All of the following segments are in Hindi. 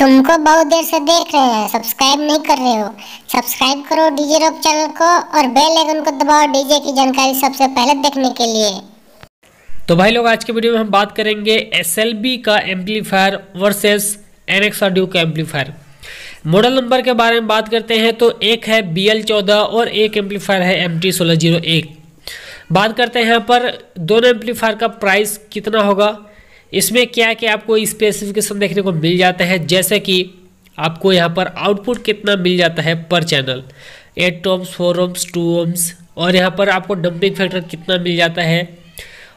तुमको बहुत देर से देख रहे हैं सब्सक्राइब नहीं कर रहे हो सब्सक्राइब करो डीजे रॉक चैनल को और बेल आइकन को दबाओ डीजे की जानकारी सबसे पहले देखने के लिए तो भाई लोग आज के वीडियो में हम बात करेंगे एस का एम्पलीफायर वर्सेस एन एक्स का एम्पलीफायर मॉडल नंबर के बारे में बात करते हैं तो एक है बी एल चौदह और एक एम्पलीफायर है एम टी सोलह जीरो एक बात करते हैं यहाँ पर दोनों एम्पलीफायर का प्राइस कितना होगा इसमें क्या है कि आपको स्पेसिफिकेशन देखने को मिल जाता है जैसे कि आपको यहाँ पर आउटपुट कितना मिल जाता है पर channel eight ohms four ohms two ohms और यहाँ पर आपको डंपिंग फैक्टर कितना मिल जाता है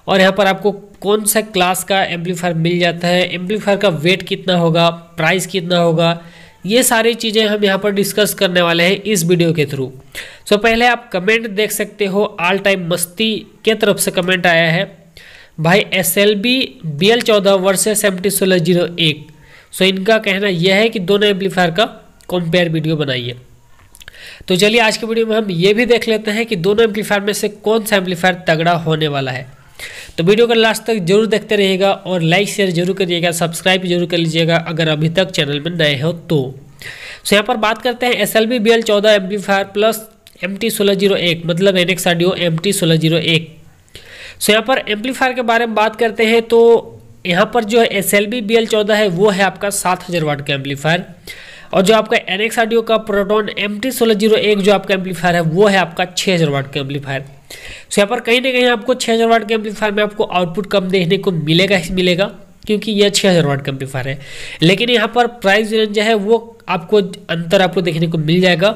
और यहाँ पर आपको कौन सा क्लास का एम्पलीफायर मिल जाता है एम्पलीफायर का वेट कितना होगा प्राइस कितना होगा ये सारी चीज़ें हम यहाँ पर डिस्कस करने वाले हैं इस वीडियो के थ्रू सो so, पहले आप कमेंट देख सकते हो आल टाइम मस्ती के तरफ से कमेंट आया है भाई S L B B L चौदह वर्सेस एम टी सोलह जीरो एक सो इनका कहना यह है कि दोनों एम्पलीफायर का कंपेयर वीडियो बनाइए तो चलिए आज के वीडियो में हम ये भी देख लेते हैं कि दोनों एम्पलीफायर में से कौन सा एम्पलीफायर तगड़ा होने वाला है तो वीडियो को लास्ट तक जरूर देखते रहिएगा और लाइक शेयर जरूर करिएगा सब्सक्राइब जरूर कर लीजिएगा अगर अभी तक चैनल में नए हो तो सो यहाँ पर बात करते हैं S L B B L चौदह एम्पलीफायर प्लस एम टी सोलह जीरो एक मतलब N X audio M T सोलह जीरो एक सो यहाँ पर एम्पलीफायर के बारे में बात करते हैं तो यहाँ पर जो है S L B B L चौदह है वो है आपका सात हज़ार वाट का एम्पलीफायर और जो आपका एन एक्स आडियो का प्रोटोन एम टी सोलह जीरो एक जो आपका एम्पलीफायर है वो है आपका छः हज़ार वाट का एम्पलीफायर सो यहाँ पर कहीं ना कहीं आपको छः हज़ार वाट के एम्पलीफायर में आपको आउटपुट कम देखने को मिलेगा ही मिलेगा क्योंकि यह छः हज़ार वाट का एम्पलीफायर है लेकिन यहाँ पर प्राइस रेंज है वो आपको अंतर आपको देखने को मिल जाएगा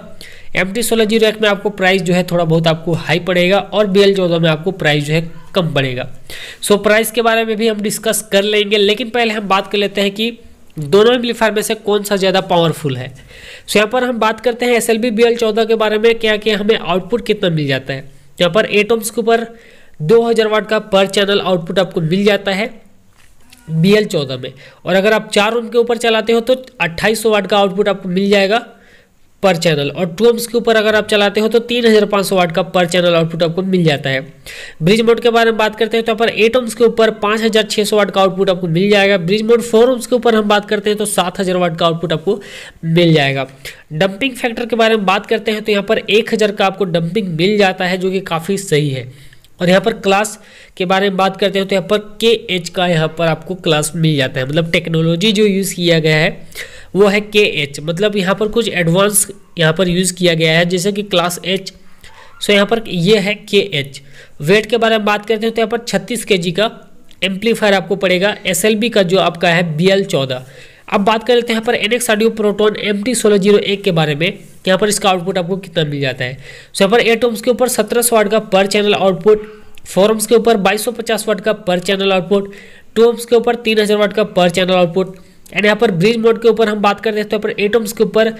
एम टी सोलह जीरो एक में आपको प्राइस जो है थोड़ा बहुत आपको हाई पड़ेगा और बी एल चौदह में आपको प्राइस जो है कम बढ़ेगा सो so, प्राइस के बारे में भी हम डिस्कस कर लेंगे लेकिन पहले हम बात कर लेते हैं कि दोनों एम्पलीफायर में से कौन सा ज़्यादा पावरफुल है सो so, यहाँ पर हम बात करते हैं एस एल के बारे में क्या क्या हमें आउटपुट कितना मिल जाता है यहाँ पर एटोम्स के ऊपर दो वाट का पर चैनल आउटपुट आपको मिल जाता है बी एल चौदह में और अगर आप चार रूम के ऊपर चलाते हो तो 2800 वाट का आउटपुट आपको मिल जाएगा पर चैनल और टू एम्स के ऊपर अगर आप चलाते हो तो 3500 वाट का पर चैनल आउटपुट आपको मिल जाता है ब्रिज मोड के बारे में बात करते हैं तो यहाँ पर एट ओम्स के ऊपर 5600 वाट का आउटपुट आपको मिल जाएगा ब्रिज मोड फोर ओम्स के ऊपर हम बात करते हैं तो 7000 वाट का आउटपुट आपको मिल जाएगा डंपिंग फैक्टर के बारे में बात करते हैं तो यहाँ पर एक का आपको डंपिंग मिल जाता है जो कि काफ़ी सही है और यहाँ पर क्लास के बारे में बात करते हैं तो यहाँ पर के एच का यहाँ पर आपको क्लास मिल जाता है मतलब टेक्नोलॉजी जो यूज़ किया गया है वो है के एच मतलब यहाँ पर कुछ एडवांस यहाँ पर यूज़ किया गया है जैसे कि क्लास एच सो यहाँ पर ये है के एच वेट के बारे में बात करते हैं तो यहाँ पर छत्तीस के जी का एम्पलीफायर आपको पड़ेगा एस एल बी का जो आपका है बी एल चौदह अब बात कर लेते हैं यहाँ पर N X audio Proton M T सोलह जीरो एक के बारे में यहाँ पर इसका आउटपुट आपको कितना मिल जाता है सो यहाँ पर एटोम्स के ऊपर सत्रह सौ वाट का पर चैनल आउटपुट फोरम्स के ऊपर बाईस सौ पचास वाट का पर चैनल आउटपुट टोम्स के ऊपर तीन हज़ार वाट का पर चैनल आउटपुट एंड यहाँ पर ब्रिज मोड के ऊपर हम बात करते हैं तो यहाँ पर एटम्स के ऊपर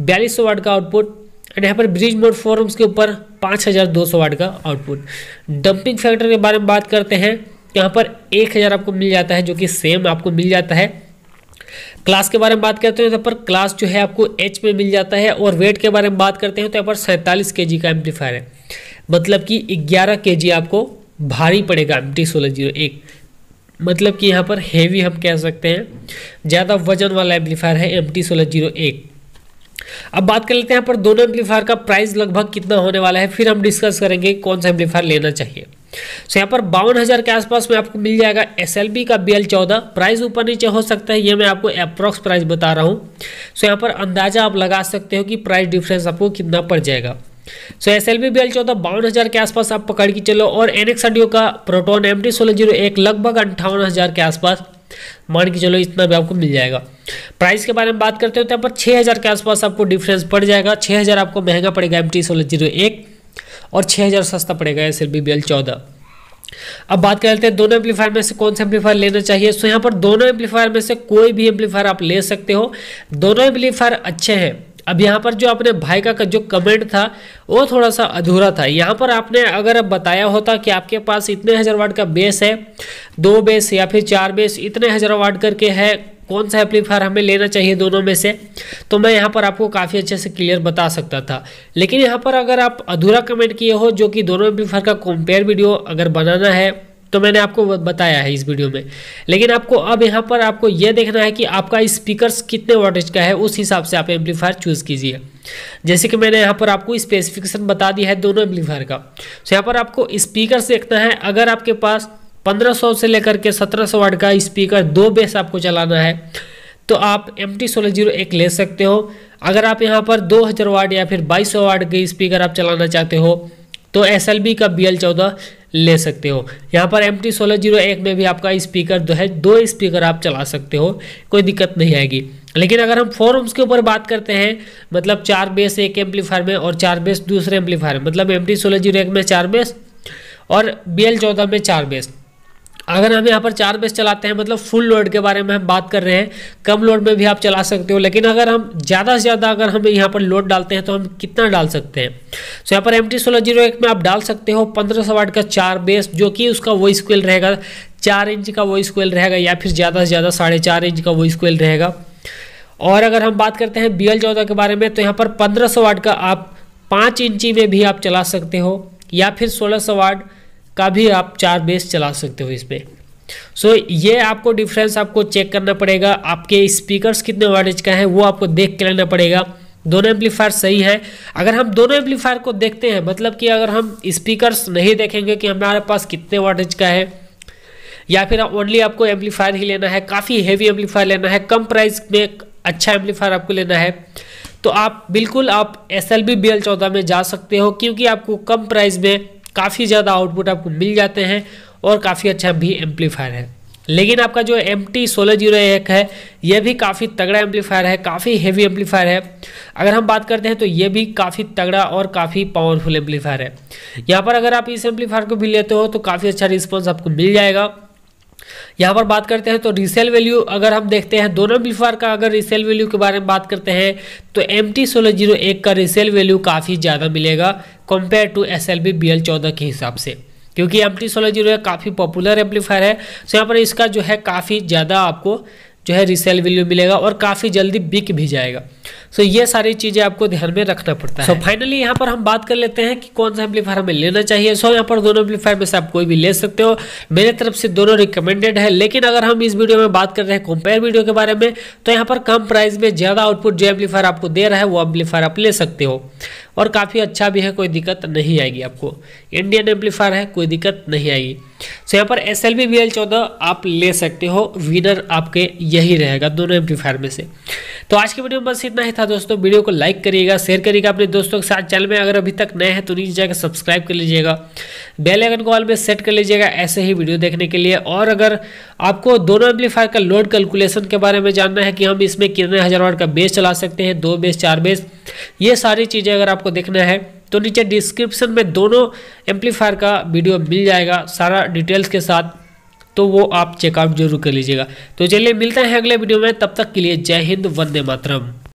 बयालीस सौ का आउटपुट एंड यहाँ पर ब्रिज मोड फोरम्स के ऊपर पाँच हज़ार दो सौ वाट का आउटपुट डंपिंग फैक्टर के बारे में बात करते हैं यहाँ पर एक हज़ार आपको मिल जाता है जो कि सेम आपको मिल जाता है क्लास के बारे में बात करते हैं तो पर क्लास जो है आपको एच में मिल जाता है और वेट के बारे में बात करते हैं तो यहाँ पर सैंतालीस के का एम्पलीफायर है मतलब कि ग्यारह के आपको भारी पड़ेगा एम टी सोलह जीरो एक मतलब कि यहाँ पर हेवी हम कह सकते हैं ज़्यादा वजन वाला एम्पलीफायर है एम टी सोलह जीरो एक अब बात कर लेते हैं यहाँ पर दोनों एम्पलीफायर का प्राइस लगभग कितना होने वाला है फिर हम डिस्कस करेंगे कौन सा एम्पलीफायर लेना चाहिए सो यहाँ पर बावन हज़ार के आसपास में आपको मिल जाएगा एस एल बी का बी एल चौदह प्राइस ऊपर नीचे हो सकता है ये मैं आपको अप्रॉक्स प्राइस बता रहा हूँ सो यहाँ पर अंदाज़ा आप लगा सकते हो कि प्राइस डिफरेंस आपको कितना पड़ जाएगा so S L B B L चौदह बावन हज़ार के आसपास आप पकड़ के चलो और एन एक्स का प्रोटोन एम टी सोलह जीरो एक लगभग अंठावन हज़ार के आसपास मान के चलो इतना भी आपको मिल जाएगा प्राइस के बारे में बात करते हो तो पर छह हज़ार के आसपास आपको डिफरेंस पड़ जाएगा छह हज़ार आपको महंगा पड़ेगा एम टी सोलह जीरो एक और छह हज़ार सस्ता पड़ेगा S L B B L चौदह अब बात कर लेते हैं दोनों एम्पलीफायर में से कौन सा एम्पलीफायर लेना चाहिए सो यहाँ पर दोनों एम्पलीफायर में से कोई भी एम्पलीफायर आप ले सकते हो दोनों एम्पलीफायर अच्छे हैं अब यहाँ पर जो आपने भाई का जो कमेंट था वो थोड़ा सा अधूरा था यहाँ पर आपने अगर अब बताया होता कि आपके पास इतने हज़ार वाट का बेस है दो बेस या फिर चार बेस इतने हज़ार वाट करके है कौन सा एम्पलीफायर हमें लेना चाहिए दोनों में से तो मैं यहाँ पर आपको काफ़ी अच्छे से क्लियर बता सकता था लेकिन यहाँ पर अगर आप अधूरा कमेंट किए हो जो कि दोनों एम्पलीफायर का कंपेयर वीडियो अगर बनाना है तो मैंने आपको बताया है इस वीडियो में लेकिन आपको अब यहाँ पर आपको यह देखना है कि आपका स्पीकर्स कितने वोल्टेज का है उस हिसाब से आप एम्पलीफायर चूज़ कीजिए जैसे कि मैंने यहाँ पर आपको स्पेसिफिकेशन बता दिया है दोनों एम्पलीफायर का तो यहाँ पर आपको स्पीकर देखना है अगर आपके पास 1500 से लेकर के 1700 वाट का स्पीकर दो बेस आपको चलाना है तो आप एम टी सोलह जीरो एक ले सकते हो अगर आप यहाँ पर 2000 वाट या फिर 2200 वाट के स्पीकर आप चलाना चाहते हो तो एस एल बी का बी एल चौदह ले सकते हो यहाँ पर एम टी सोलह जीरो एक में भी आपका स्पीकर जो है दो स्पीकर आप चला सकते हो कोई दिक्कत नहीं आएगी लेकिन अगर हम फोर ओम्स के ऊपर बात करते हैं मतलब चार बेस एक एम्पलीफायर में और चार बेस दूसरे एम्पलीफायर में मतलब एम टी सोलह जीरो एक में चार बेस और बी एल चौदह में चार बेस अगर हम यहाँ पर चार बेस चलाते हैं मतलब फुल लोड के बारे में हम बात कर रहे हैं कम लोड में भी आप चला सकते हो लेकिन अगर हम ज़्यादा से ज़्यादा अगर हम यहाँ पर लोड डालते हैं तो हम कितना डाल सकते हैं सो यहाँ पर एम टी सोलह जीरो एक में आप डाल सकते हो पंद्रह सौ वाट का चार बेस जो कि उसका वॉइस क्वेल रहेगा चार इंच का वॉइस क्वेल रहेगा या फिर ज़्यादा से ज़्यादा साढ़े चार इंच का वॉइस क्वेल रहेगा और अगर हम बात करते हैं बी एल चौदह के बारे में तो यहाँ पर पंद्रह सौ वाट का आप पाँच इंची में भी आप चला सकते हो या फिर सोलह सौ वाट का भी आप चार बेस चला सकते हो इसमें सो so, ये आपको डिफरेंस आपको चेक करना पड़ेगा आपके स्पीकर्स कितने वाटेज का है वो आपको देख के लेना पड़ेगा दोनों एम्पलीफायर सही है अगर हम दोनों एम्पलीफायर को देखते हैं मतलब कि अगर हम स्पीकर्स नहीं देखेंगे कि हमारे पास कितने वाटेज का है या फिर ओनली आपको एम्पलीफायर ही लेना है काफ़ी हैवी एम्पलीफायर लेना है कम प्राइस में अच्छा एम्पलीफायर आपको लेना है तो आप बिल्कुल आप S L B B L चौदह में जा सकते हो क्योंकि आपको कम प्राइस में काफ़ी ज़्यादा आउटपुट आपको मिल जाते हैं और काफ़ी अच्छा भी एम्पलीफायर है लेकिन आपका जो एम टी सोलह जीरो एक है यह भी काफ़ी तगड़ा एम्पलीफायर है काफ़ी हेवी एम्पलीफायर है अगर हम बात करते हैं तो यह भी काफ़ी तगड़ा और काफ़ी पावरफुल एम्पलीफायर है यहाँ पर अगर आप इस एम्पलीफायर को भी लेते हो तो काफ़ी अच्छा रिस्पॉन्स आपको मिल जाएगा यहाँ पर बात करते हैं तो रीसेल वैल्यू अगर हम देखते हैं दोनों बिफार का अगर रीसेल वैल्यू के बारे में बात करते हैं तो एम टी सोलह जीरो एक का रीसेल वैल्यू काफ़ी ज़्यादा मिलेगा compare to S L B B L चौदह के हिसाब से क्योंकि एम टी सोलह जीरो काफ़ी पॉपुलर एम्पलीफायर है तो यहाँ पर इसका जो है काफ़ी ज़्यादा आपको जो है रीसेल वैल्यू मिलेगा और काफ़ी जल्दी बिक भी जाएगा सो ये सारी चीज़ें आपको ध्यान में रखना पड़ता है सो फाइनली यहाँ पर हम बात कर लेते हैं कि कौन सा एम्पलीफायर हमें लेना चाहिए सो यहाँ पर दोनों एम्पलीफायर में से आप कोई भी ले सकते हो मेरे तरफ से दोनों रिकमेंडेड है लेकिन अगर हम इस वीडियो में बात कर रहे हैं कंपेयर वीडियो के बारे में तो यहाँ पर कम प्राइस में ज़्यादा आउटपुट जो एम्पलीफायर आपको दे रहा है वो एम्पलीफायर आप ले सकते हो और काफ़ी अच्छा भी है कोई दिक्कत नहीं आएगी आपको इंडियन एम्पलीफायर है कोई दिक्कत नहीं आएगी सो यहाँ पर एस एल बी चौदह आप ले सकते हो विनर आपके यही रहेगा दोनों एम्पलीफायर में से तो आज की वीडियो में बस इतना ही था दोस्तों वीडियो को लाइक करिएगा शेयर करिएगा अपने दोस्तों के साथ चैनल में अगर अभी तक नए हैं तो नीचे जाकर सब्सक्राइब कर लीजिएगा बेल आइकन को ऑल में सेट कर लीजिएगा ऐसे ही वीडियो देखने के लिए और अगर आपको दोनों एम्पलीफायर का लोड कैलकुलेशन के बारे में जानना है कि हम इसमें कितने हज़ार वाट का बेस चला सकते हैं दो बेस चार बेस ये सारी चीज़ें अगर आपको देखना है तो नीचे डिस्क्रिप्शन में दोनों एम्पलीफायर का वीडियो मिल जाएगा सारा डिटेल्स के साथ तो वो आप चेकआउट जरूर कर लीजिएगा तो चलिए मिलते हैं अगले वीडियो में तब तक के लिए जय हिंद वंदे मातरम